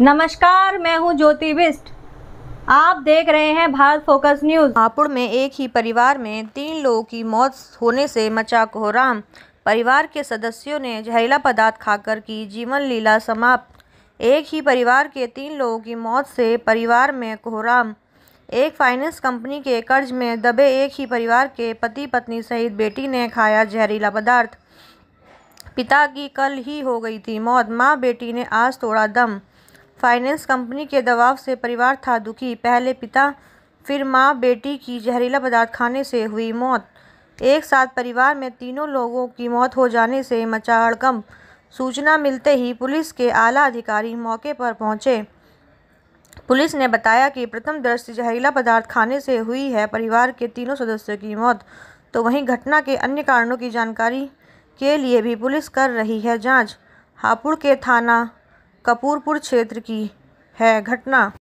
नमस्कार मैं हूं ज्योति बिस्ट आप देख रहे हैं भारत फोकस न्यूज हापुड़ में एक ही परिवार में तीन लोगों की मौत होने से मचा कोहराम परिवार के सदस्यों ने जहरीला पदार्थ खाकर की जीवन लीला समाप्त एक ही परिवार के तीन लोगों की मौत से परिवार में कोहराम एक फाइनेंस कंपनी के कर्ज में दबे एक ही परिवार के पति पत्नी सहित बेटी ने खाया जहरीला पदार्थ पिता की कल ही हो गई थी मौत माँ बेटी ने आज तोड़ा दम फाइनेंस कंपनी के दबाव से परिवार था दुखी पहले पिता फिर माँ बेटी की जहरीला पदार्थ खाने से हुई मौत एक साथ परिवार में तीनों लोगों की मौत हो जाने से मचा हड़कम सूचना मिलते ही पुलिस के आला अधिकारी मौके पर पहुंचे पुलिस ने बताया कि प्रथम दृष्टि जहरीला पदार्थ खाने से हुई है परिवार के तीनों सदस्यों की मौत तो वहीं घटना के अन्य कारणों की जानकारी के लिए भी पुलिस कर रही है जांच हापुड़ के थाना कपूरपुर क्षेत्र की है घटना